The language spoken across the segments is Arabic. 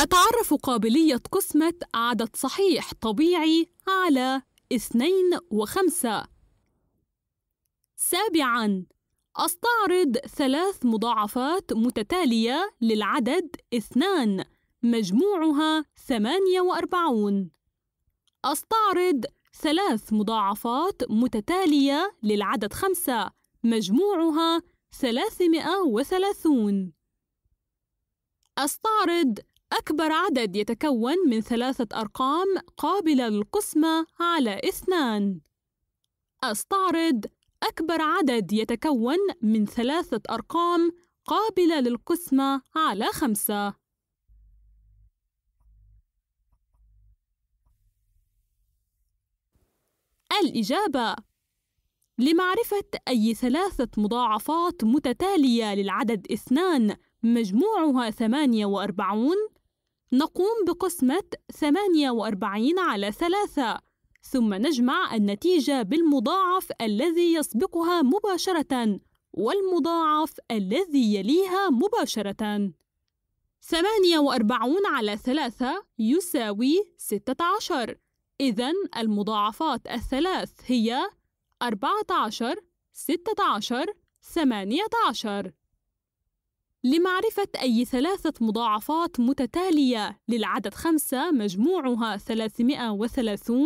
أتعرف قابلية قسمة عدد صحيح طبيعي على اثنين وخمسة سابعاً أستعرض ثلاث مضاعفات متتالية للعدد اثنان مجموعها ثمانية وأربعون أستعرض ثلاث مضاعفات متتالية للعدد خمسة مجموعها ثلاثمائة وثلاثون أستعرض أكبر عدد يتكون من ثلاثة أرقام قابلة للقسمة على اثنان أستعرض أكبر عدد يتكون من ثلاثة أرقام قابلة للقسمة على خمسة الإجابة لمعرفة أي ثلاثة مضاعفات متتالية للعدد اثنان مجموعها 48 نقوم بقسمة 48 على 3 ثم نجمع النتيجة بالمضاعف الذي يسبقها مباشرة والمضاعف الذي يليها مباشرة 48 على 3 يساوي 16 إذا المضاعفات الثلاث هي 14 16 18 لمعرفة أي ثلاثة مضاعفات متتالية للعدد خمسة مجموعها 330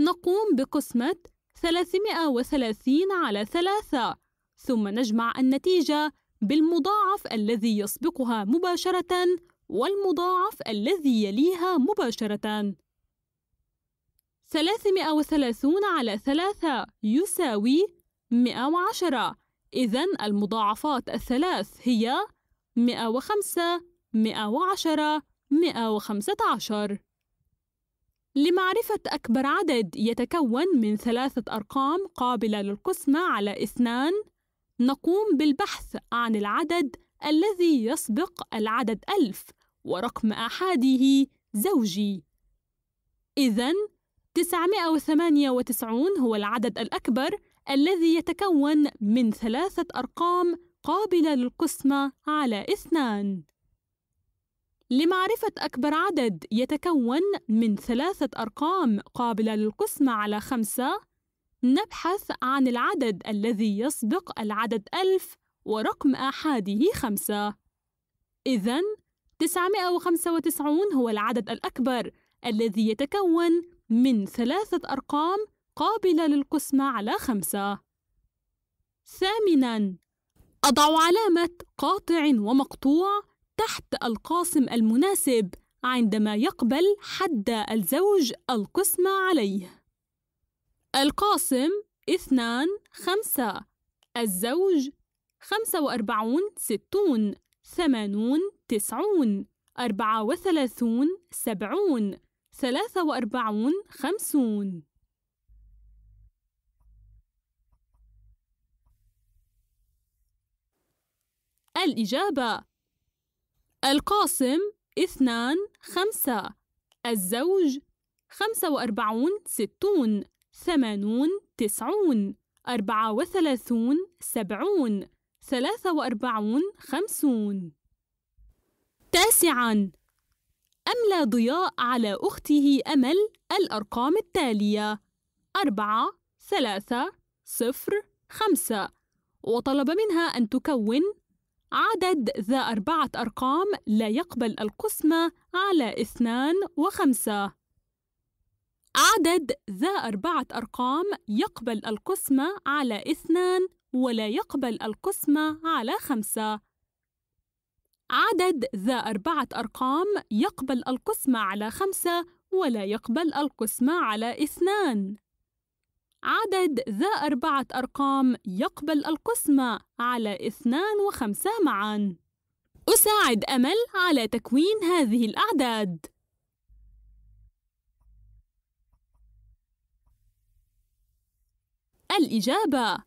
نقوم بقسمة 330 على ثلاثة ثم نجمع النتيجة بالمضاعف الذي يسبقها مباشرة والمضاعف الذي يليها مباشرة 330 على 3 يساوي 110 إذا المضاعفات الثلاث هي 105 110 115 لمعرفة أكبر عدد يتكون من ثلاثة أرقام قابلة للقسمة على اثنان نقوم بالبحث عن العدد الذي يسبق العدد ألف ورقم أحاده زوجي إذا 998 هو العدد الأكبر الذي يتكون من ثلاثة أرقام قابلة للقسمة على اثنان لمعرفة أكبر عدد يتكون من ثلاثة أرقام قابلة للقسمة على خمسة نبحث عن العدد الذي يسبق العدد ألف ورقم آحاده خمسة إذن 995 هو العدد الأكبر الذي يتكون من ثلاثة أرقام القابلة للقسمة على خمسة ثامناً أضع علامة قاطع ومقطوع تحت القاسم المناسب عندما يقبل حد الزوج القسمة عليه القاسم اثنان خمسة الزوج خمسة وأربعون ستون ثمانون تسعون أربعة وثلاثون سبعون ثلاثة وأربعون خمسون الإجابة القاسم اثنان خمسة الزوج خمسة وأربعون ستون ثمانون تسعون أربعة وثلاثون سبعون ثلاثة وأربعون خمسون تاسعاً أملى ضياء على أخته أمل الأرقام التالية أربعة ثلاثة صفر خمسة وطلب منها أن تكون عدد ذا أربعة أرقام لا يقبل القسمة على اثنان وخمسة عدد ذا أربعة أرقام يقبل القسمة على اثنان ولا يقبل القسمة على خمسة عدد ذا أربعة أرقام يقبل القسمة على خمسة ولا يقبل القسمة على اثنان عدد ذا أربعة أرقام يقبل القسمة على اثنان وخمسة معاً. أساعد أمل على تكوين هذه الأعداد. الإجابة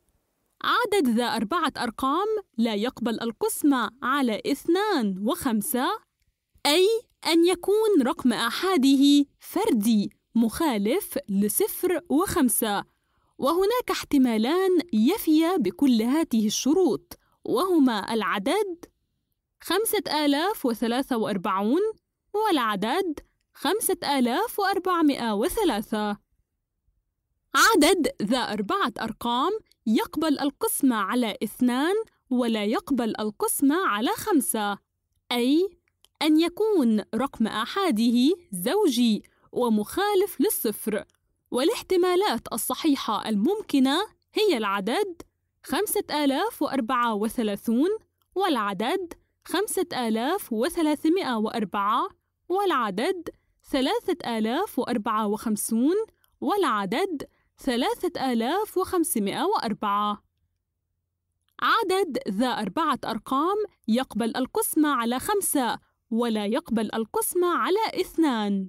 عدد ذا أربعة أرقام لا يقبل القسمة على اثنان وخمسة أي أن يكون رقم أحاده فردي مخالف لصفر وخمسة وهناك احتمالان يفيا بكل هذه الشروط وهما العدد 5043 والعدد 5403 عدد ذا أربعة أرقام يقبل القسمة على اثنان ولا يقبل القسمة على خمسة أي أن يكون رقم أحاده زوجي ومخالف للصفر والاحتمالات الصحيحة الممكنة هي العدد 5034 والعدد 5304 والعدد 3054 والعدد 3504 عدد ذا أربعة أرقام يقبل القسمة على خمسة ولا يقبل القسمة على اثنان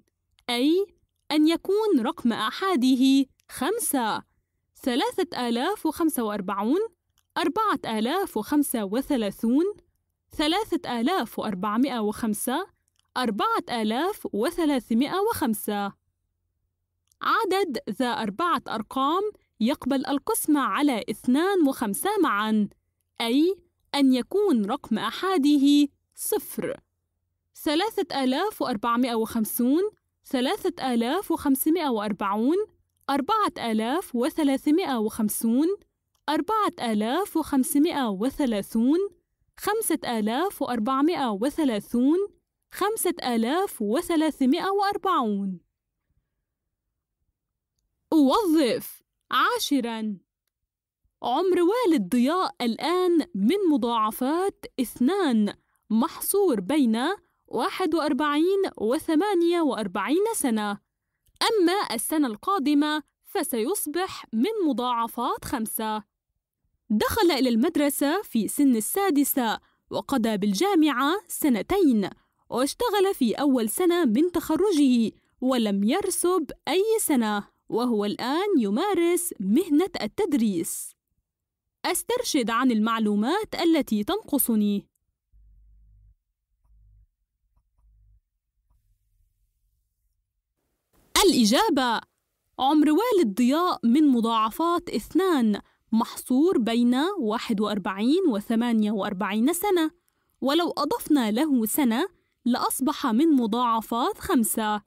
أي أن يكون رقم أحاده خمسة ثلاثة آلاف وخمسة وأربعون أربعة آلاف وخمسة وثلاثون ثلاثة آلاف وأربعمائة وخمسة أربعة آلاف وثلاثمائة وخمسة عدد ذا أربعة أرقام يقبل القسمة على اثنان وخمسة معا أي أن يكون رقم أحاده صفر ثلاثة آلاف وأربعمائة وخمسون ثلاثة آلاف وخمسمائة وأربعون أربعة آلاف وثلاثمائة وخمسون أربعة آلاف وخمسمائة وثلاثون خمسة آلاف وأربعمائة وثلاثون خمسة آلاف وثلاثمائة وأربعون أوظف عاشرا عمر والد ضياء الآن من مضاعفات اثنان محصور بين 41 و48 سنة أما السنة القادمة فسيصبح من مضاعفات خمسة دخل إلى المدرسة في سن السادسة وقضى بالجامعة سنتين واشتغل في أول سنة من تخرجه ولم يرسب أي سنة وهو الآن يمارس مهنة التدريس أسترشد عن المعلومات التي تنقصني الإجابة عمر والد ضياء من مضاعفات اثنان محصور بين 41 و 48 سنة ولو أضفنا له سنة لأصبح من مضاعفات خمسة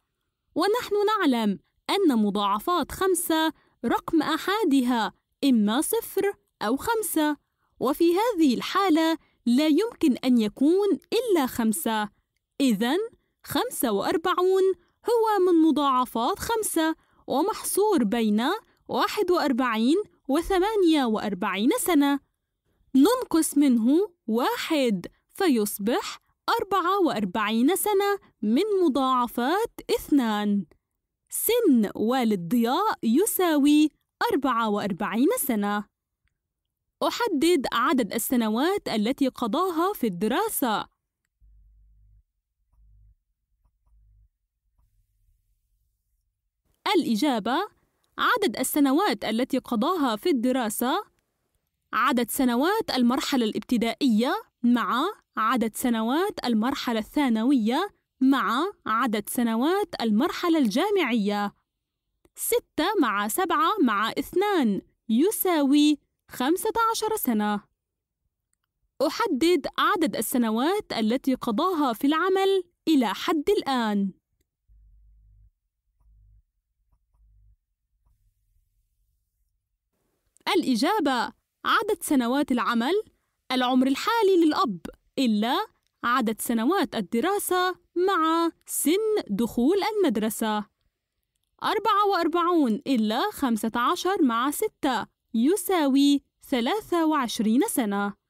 ونحن نعلم أن مضاعفات خمسة رقم أحادها إما صفر أو خمسة وفي هذه الحالة لا يمكن أن يكون إلا خمسة إذن خمسة وأربعون هو من مضاعفات خمسة ومحصور بين 41 و 48 سنة ننقص منه واحد فيصبح 44 سنة من مضاعفات اثنان سن والد ضياء يساوي 44 سنة أحدد عدد السنوات التي قضاها في الدراسة الإجابة عدد السنوات التي قضاها في الدراسة عدد سنوات المرحلة الابتدائية مع عدد سنوات المرحلة الثانوية مع عدد سنوات المرحلة الجامعية ستة مع سبعة مع اثنان يساوي خمسة عشر سنة أحدد عدد السنوات التي قضاها في العمل إلى حد الآن الإجابة عدد سنوات العمل العمر الحالي للأب إلا عدد سنوات الدراسة مع سن دخول المدرسة 44 إلا 15 مع 6 يساوي 23 سنة